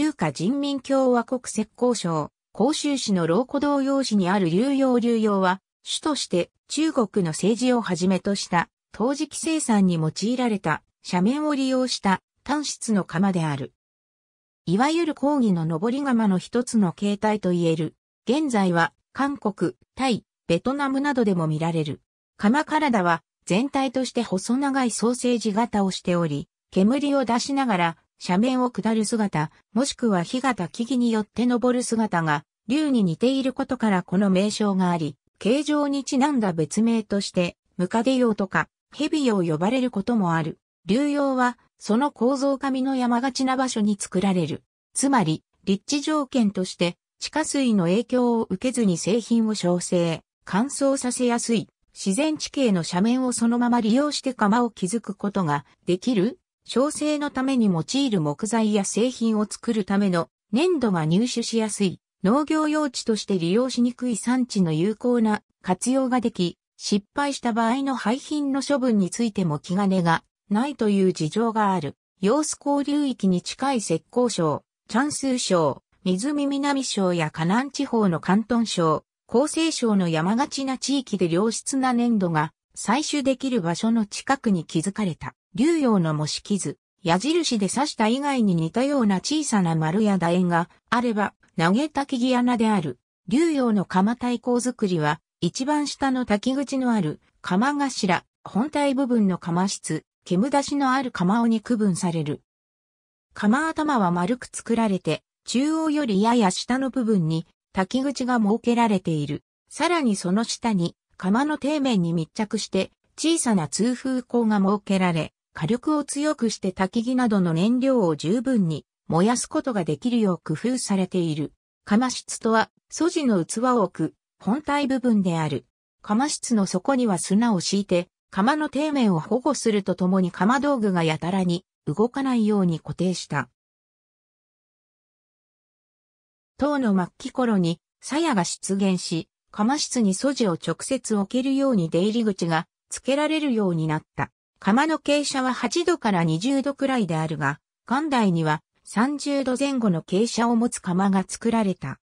中華人民共和国浙江省、広州市の老古道用市にある流用流用は、主として中国の政治をはじめとした、陶磁器生産に用いられた、斜面を利用した単質の窯である。いわゆる抗議の登り窯の一つの形態といえる。現在は、韓国、タイ、ベトナムなどでも見られる。釜体は、全体として細長いソーセージ型をしており、煙を出しながら、斜面を下る姿、もしくは干潟木々によって登る姿が、竜に似ていることからこの名称があり、形状にちなんだ別名として、ムカデ用とか、ヘビ用呼ばれることもある。竜用は、その構造上の山がちな場所に作られる。つまり、立地条件として、地下水の影響を受けずに製品を調整、乾燥させやすい、自然地形の斜面をそのまま利用して窯を築くことができる焼成のために用いる木材や製品を作るための粘土が入手しやすい、農業用地として利用しにくい産地の有効な活用ができ、失敗した場合の廃品の処分についても気兼ねがないという事情がある。様子交流域に近い石膏省、チャンスー省、湖南省や河南地方の関東省、厚生省の山がちな地域で良質な粘土が採取できる場所の近くに築かれた。竜陽の模式図、矢印で刺した以外に似たような小さな丸や楕円があれば、投げき木穴である。竜陽の釜対抗作りは、一番下の滝口のある釜頭、本体部分の釜室、煙出しのある釜尾に区分される。釜頭は丸く作られて、中央よりやや下の部分に滝口が設けられている。さらにその下に釜の底面に密着して小さな通風口が設けられ、火力を強くして焚き木などの燃料を十分に燃やすことができるよう工夫されている。釜室とは素地の器を置く本体部分である。釜室の底には砂を敷いて釜の底面を保護するとともに釜道具がやたらに動かないように固定した。唐の末期頃に鞘が出現し、釜室に素地を直接置けるように出入り口が付けられるようになった。釜の傾斜は8度から20度くらいであるが、館内には30度前後の傾斜を持つ釜が作られた。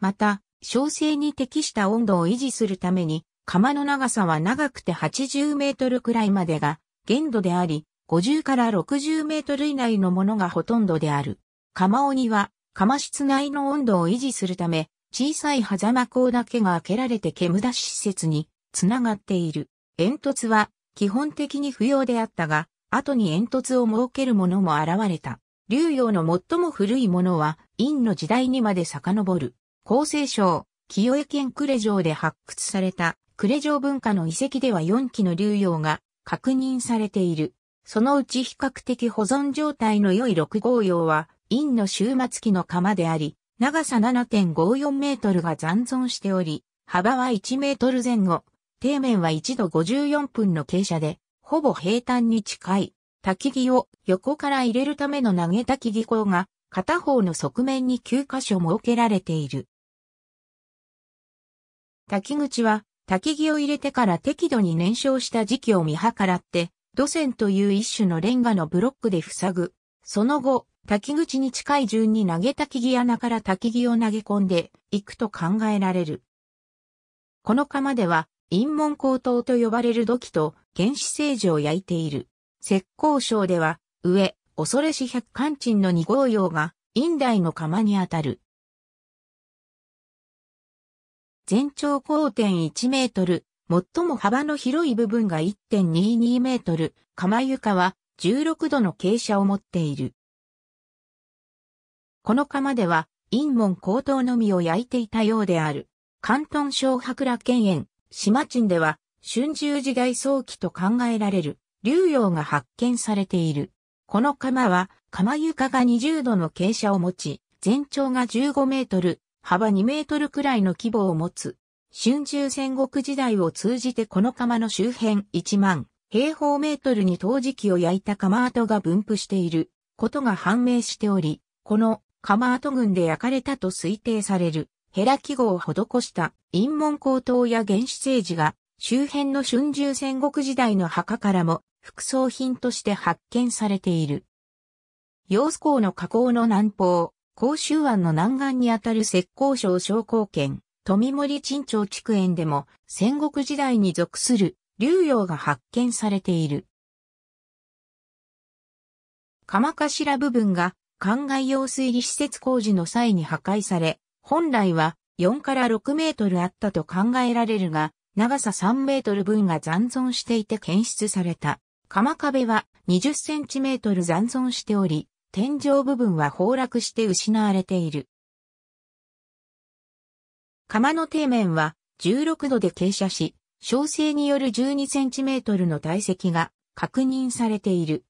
また、小生に適した温度を維持するために、釜の長さは長くて80メートルくらいまでが限度であり、50から60メートル以内のものがほとんどである。釜鬼は、釜室内の温度を維持するため、小さい狭間口だけが開けられて煙出し施設につながっている。煙突は基本的に不要であったが、後に煙突を設けるものも現れた。流用の最も古いものは、陰の時代にまで遡る。厚生省、清江県呉城で発掘された、呉城文化の遺跡では4基の流用が確認されている。そのうち比較的保存状態の良い6号用は、陰の終末期の釜であり、長さ7.54メートルが残存しており、幅は1メートル前後、底面は1度54分の傾斜で、ほぼ平坦に近い、焚木を横から入れるための投げ焚木口が、片方の側面に9箇所設けられている。滝口は、滝木を入れてから適度に燃焼した時期を見計らって、土線という一種のレンガのブロックで塞ぐ。その後、滝口に近い順に投げ滝木穴から滝木を投げ込んでいくと考えられる。この釜では、陰門高等と呼ばれる土器と原始政治を焼いている。石膏省では、上、恐れし百貫鎮の二号用が、陰台の釜にあたる。全長5.1メートル、最も幅の広い部分が1.22メートル、釜床は16度の傾斜を持っている。この釜では、陰門高等のみを焼いていたようである。関東省博楽県園、島鎮では、春秋時代早期と考えられる、竜陽が発見されている。この釜は、釜床が20度の傾斜を持ち、全長が15メートル、幅2メートルくらいの規模を持つ。春秋戦国時代を通じてこの釜の周辺1万平方メートルに陶磁器を焼いた釜跡が分布していることが判明しており、この釜跡群で焼かれたと推定される。ヘラ記号を施した陰門高等や原始政治が周辺の春秋戦国時代の墓からも副葬品として発見されている。陽子港の河口の南方、甲州湾の南岸にあたる石膏省商工圏、富森陳町地区園でも戦国時代に属する竜洋が発見されている。鎌頭部分が灌漑用水利施設工事の際に破壊され、本来は4から6メートルあったと考えられるが、長さ3メートル分が残存していて検出された。鎌壁は20センチメートル残存しており、天井部分は崩落して失われている。釜の底面は16度で傾斜し、焼成による12センチメートルの体積が確認されている。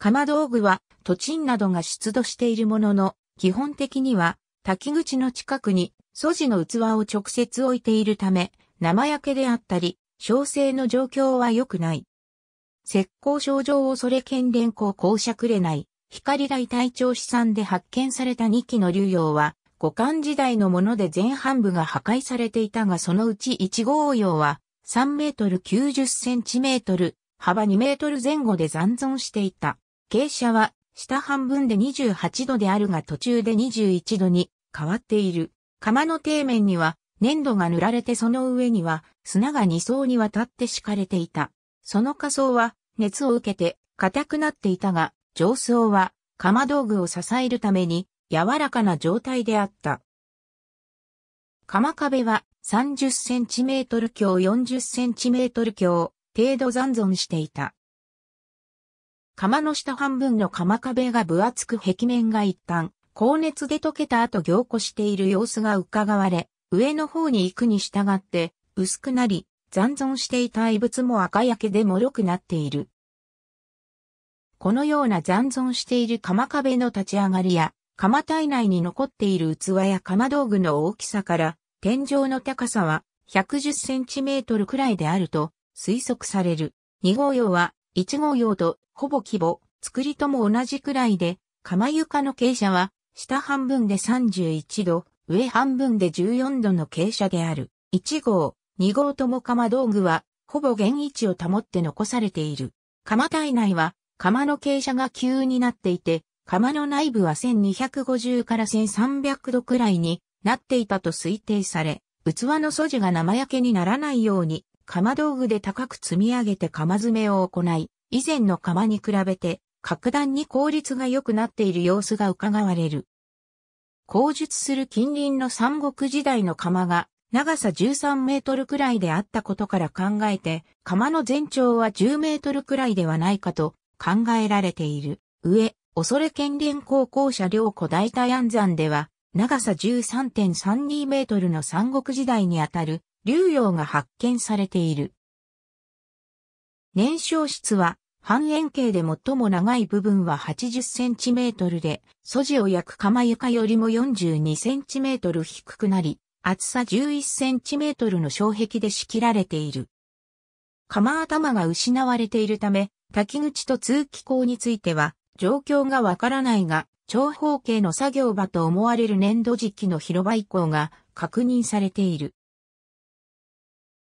釜道具は、土鎮などが出土しているものの、基本的には滝口の近くに素地の器を直接置いているため、生焼けであったり、焼成の状況は良くない。石膏症状をそれ県連校校舎れない、光大隊長試算で発見された2機の流用は、五冠時代のもので前半部が破壊されていたがそのうち1号用は3メートル90センチメートル、幅2メートル前後で残存していた。傾斜は下半分で28度であるが途中で21度に変わっている。釜の底面には粘土が塗られてその上には砂が2層にわたって敷かれていた。その仮層は熱を受けて硬くなっていたが、上層は釜道具を支えるために柔らかな状態であった。釜壁は 30cm 強 40cm 強程度残存していた。釜の下半分の釜壁が分厚く壁面が一旦高熱で溶けた後凝固している様子が伺われ、上の方に行くに従って薄くなり、残存していた異物も赤焼けで脆くなっている。このような残存している釜壁の立ち上がりや、釜体内に残っている器や釜道具の大きさから、天井の高さは110センチメートルくらいであると推測される。2号用は1号用とほぼ規模、作りとも同じくらいで、釜床の傾斜は下半分で31度、上半分で14度の傾斜である。1号、2号とも釜道具は、ほぼ原位置を保って残されている。釜体内は、釜の傾斜が急になっていて、釜の内部は1250から1300度くらいになっていたと推定され、器の素地が生焼けにならないように、釜道具で高く積み上げて釜詰めを行い、以前の釜に比べて格段に効率が良くなっている様子が伺われる。口述する近隣の三国時代の釜が長さ13メートルくらいであったことから考えて、釜の全長は10メートルくらいではないかと考えられている。上、恐れ県連高校舎両古代大安山では、長さ13.32メートルの三国時代にあたる、竜陽が発見されている。燃焼室は、半円形で最も長い部分は 80cm で、素地を焼く釜床よりも 42cm 低くなり、厚さ 11cm の障壁で仕切られている。釜頭が失われているため、滝口と通気口については、状況がわからないが、長方形の作業場と思われる粘土磁器の広場以降が確認されている。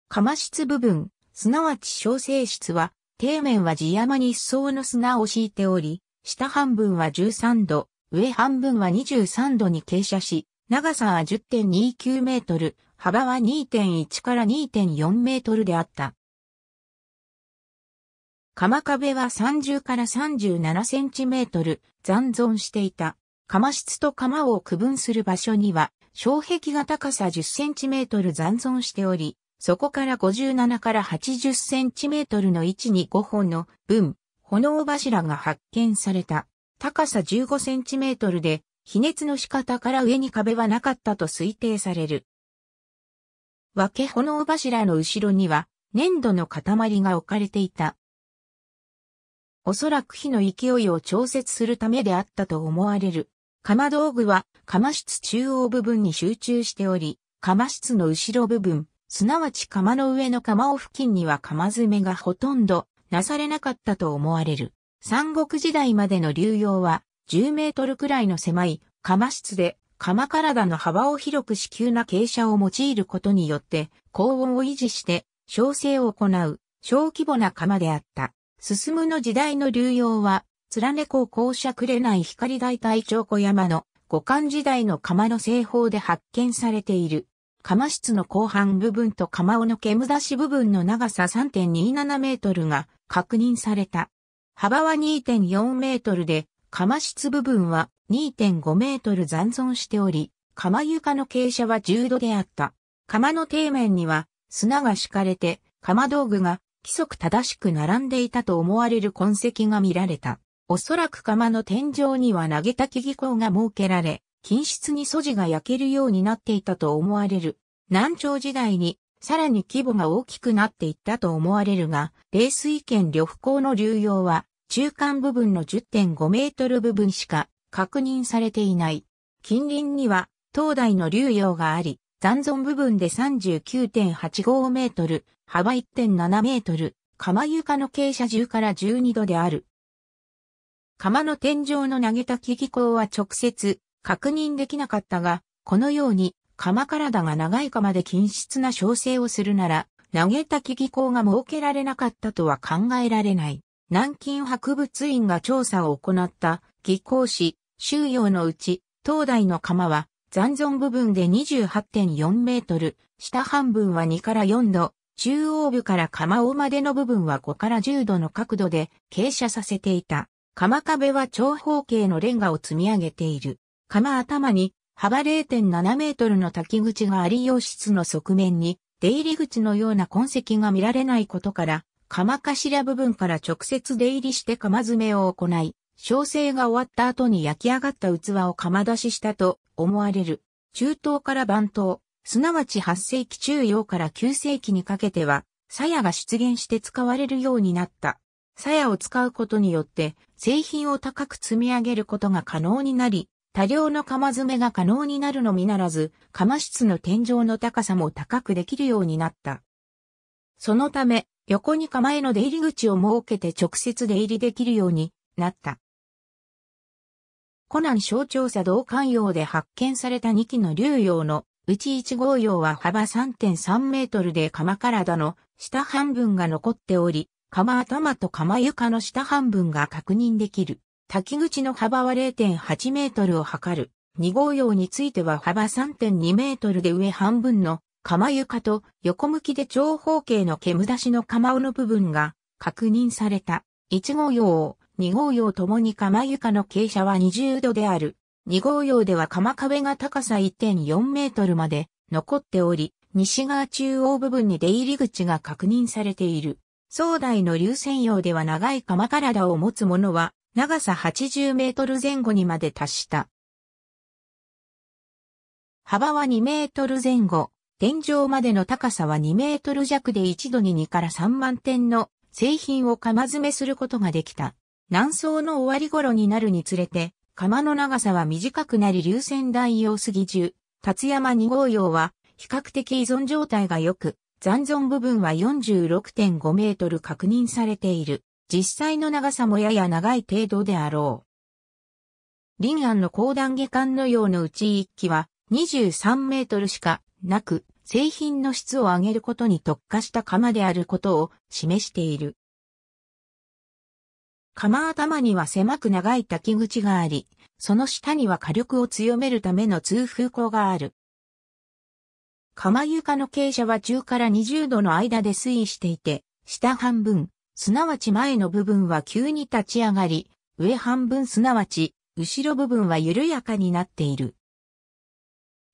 釜室部分、すなわち小生室は、底面は地山に一層の砂を敷いており、下半分は13度、上半分は23度に傾斜し、長さは10.29メートル、幅は2.1から2.4メートルであった。鎌壁は30から37センチメートル残存していた。鎌室と鎌を区分する場所には、障壁が高さ10センチメートル残存しており、そこから57から80センチメートルの位置に5本の分、炎柱が発見された。高さ15センチメートルで、比熱の仕方から上に壁はなかったと推定される。分け炎柱の後ろには、粘土の塊が置かれていた。おそらく火の勢いを調節するためであったと思われる。釜道具は、釜室中央部分に集中しており、釜室の後ろ部分、すなわち釜の上の釜を付近には釜詰めがほとんどなされなかったと思われる。三国時代までの流用は10メートルくらいの狭い釜室で釜体の幅を広く至急な傾斜を用いることによって高温を維持して調整を行う小規模な釜であった。進むの時代の流用は貫ねを校舎くれない光大隊長小山の五漢時代の釜の製法で発見されている。釜室の後半部分と釜尾の煙出し部分の長さ3.27メートルが確認された。幅は2.4メートルで、釜室部分は2.5メートル残存しており、釜床の傾斜は10度であった。釜の底面には砂が敷かれて、釜道具が規則正しく並んでいたと思われる痕跡が見られた。おそらく釜の天井には投げた木技巧が設けられ、金質に素地が焼けるようになっていたと思われる。南朝時代にさらに規模が大きくなっていったと思われるが、冷水圏旅布港の流用は中間部分の10.5メートル部分しか確認されていない。近隣には東大の流用があり、残存部分で39.85メートル、幅1.7メートル、釜床の傾斜10から12度である。釜の天井の投げた木技工は直接確認できなかったが、このように、鎌体が長い鎌で均質な調整をするなら、投げた木技巧が設けられなかったとは考えられない。南京博物院が調査を行った技巧史、収容のうち、東大の釜は残存部分で28.4メートル、下半分は2から4度、中央部から釜尾までの部分は5から10度の角度で傾斜させていた。釜壁は長方形のレンガを積み上げている。釜頭に幅0.7メートルの滝口があり洋室の側面に出入り口のような痕跡が見られないことから、釜頭部分から直接出入りして釜詰めを行い、焼成が終わった後に焼き上がった器を釜出ししたと思われる。中東から番頭、すなわち8世紀中央から9世紀にかけては、鞘が出現して使われるようになった。鞘を使うことによって、製品を高く積み上げることが可能になり、多量の釜詰めが可能になるのみならず、釜室の天井の高さも高くできるようになった。そのため、横に釜への出入り口を設けて直接出入りできるようになった。コナン小調査同官用で発見された2機の竜用のうち1号用は幅3.3メートルで釜体の下半分が残っており、釜頭と釜床の下半分が確認できる。滝口の幅は0.8メートルを測る。2号用については幅3.2メートルで上半分の釜床と横向きで長方形の煙出しの釜尾の部分が確認された。1号用、2号用ともに釜床の傾斜は20度である。2号用では釜壁が高さ1.4メートルまで残っており、西側中央部分に出入り口が確認されている。壮大の流線用では長い釜体を持つものは長さ80メートル前後にまで達した。幅は2メートル前後、天井までの高さは2メートル弱で一度に2から3万点の製品を釜詰めすることができた。南宋の終わり頃になるにつれて、釜の長さは短くなり流線大用杉中、立山2号用は比較的依存状態が良く、残存部分は46.5メートル確認されている。実際の長さもやや長い程度であろう。林安の高段下巻のようのうち一機は23メートルしかなく、製品の質を上げることに特化した釜であることを示している。釜頭には狭く長い滝口があり、その下には火力を強めるための通風口がある。釜床の傾斜は10から20度の間で推移していて、下半分、すなわち前の部分は急に立ち上がり、上半分すなわち、後ろ部分は緩やかになっている。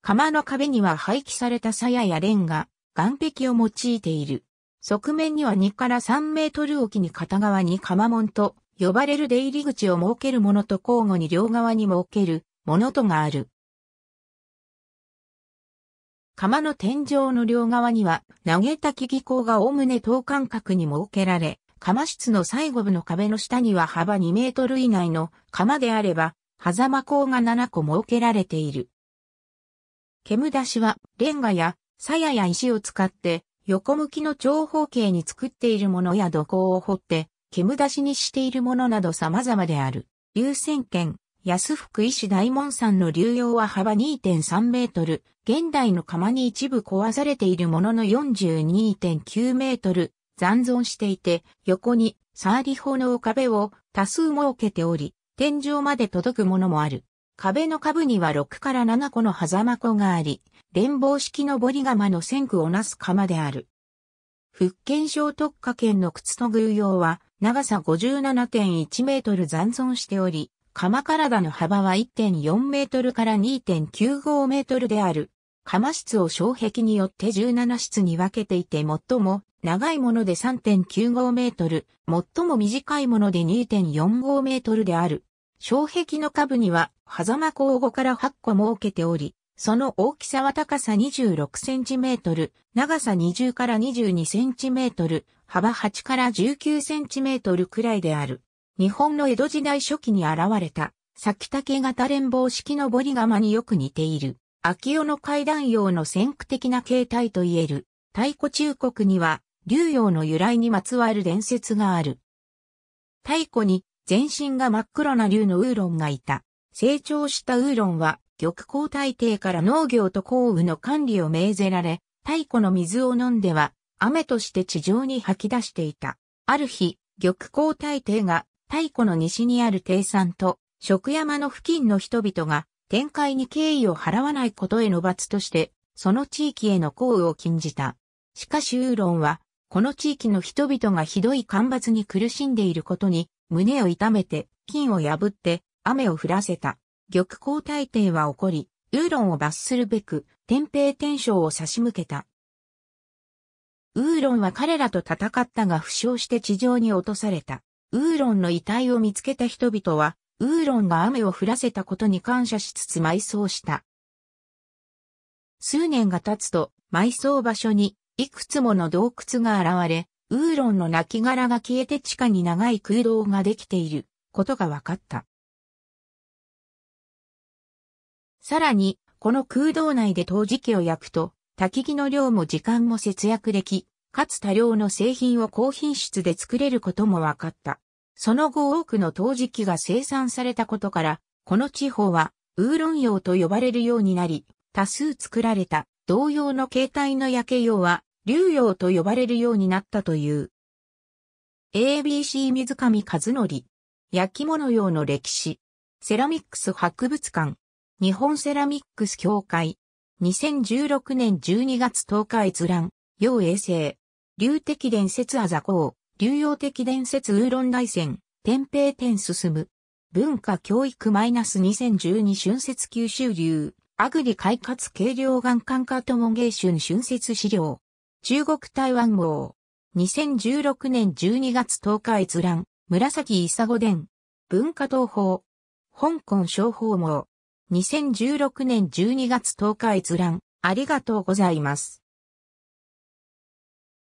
釜の壁には廃棄された鞘やレンガ、岩壁を用いている。側面には2から3メートル置きに片側に釜門と呼ばれる出入り口を設けるものと交互に両側に設けるものとがある。釜の天井の両側には投げた木機工がおおむね等間隔に設けられ、釜室の最後部の壁の下には幅2メートル以内の釜であれば、狭間口が7個設けられている。煙出しは、レンガや、鞘や石を使って、横向きの長方形に作っているものや土工を掘って、煙出しにしているものなど様々である。流線圏、安福医師大門山の流用は幅2.3メートル、現代の釜に一部壊されているものの42.9メートル、残存していて、横にサーリホの壁を多数設けており、天井まで届くものもある。壁の下部には6から7個の狭間子があり、連棒式のボリ釜の線区をなす釜である。福建省特化圏の靴と偶用は、長さ57.1メートル残存しており、釜体の幅は1.4メートルから2.95メートルである。釜室を障壁によって17室に分けていて最も長いもので3.95メートル、最も短いもので2.45メートルである。障壁の下部には、狭間交互から8個設けており、その大きさは高さ26センチメートル、長さ20から22センチメートル、幅8から19センチメートルくらいである。日本の江戸時代初期に現れた、先竹型連棒式のボリ釜によく似ている。秋代の階段用の先駆的な形態といえる、太古中国には、竜用の由来にまつわる伝説がある。太古に全身が真っ黒な竜のウーロンがいた。成長したウーロンは玉光大帝から農業と降雨の管理を命ぜられ、太古の水を飲んでは雨として地上に吐き出していた。ある日、玉光大帝が太古の西にある低山と食山の付近の人々が展開に敬意を払わないことへの罰として、その地域への行為を禁じた。しかしウーロンは、この地域の人々がひどい干ばつに苦しんでいることに、胸を痛めて、金を破って、雨を降らせた。玉光大帝は起こり、ウーロンを罰するべく、天平天章を差し向けた。ウーロンは彼らと戦ったが負傷して地上に落とされた。ウーロンの遺体を見つけた人々は、ウーロンが雨を降らせたことに感謝しつつ埋葬した。数年が経つと、埋葬場所に、いくつもの洞窟が現れ、ウーロンの亡骸が消えて地下に長い空洞ができていることが分かった。さらに、この空洞内で陶磁器を焼くと、焚き木の量も時間も節約でき、かつ多量の製品を高品質で作れることも分かった。その後多くの陶磁器が生産されたことから、この地方はウーロン用と呼ばれるようになり、多数作られた同様の形態の焼け用は、流用と呼ばれるようになったという。ABC 水上和則。焼き物用の歴史。セラミックス博物館。日本セラミックス協会。2016年12月10日閲覧。要衛星。流的伝説あざこう。流用的伝説ウーロン大戦、天平天進む。文化教育マイナス2012春節九州流、アグリ開発軽量眼管化とも芸春春節資料。中国台湾網。2016年12月10日閲覧、紫伊佐ゴ伝。文化東宝。香港商法網。2016年12月10日閲覧、ありがとうございます。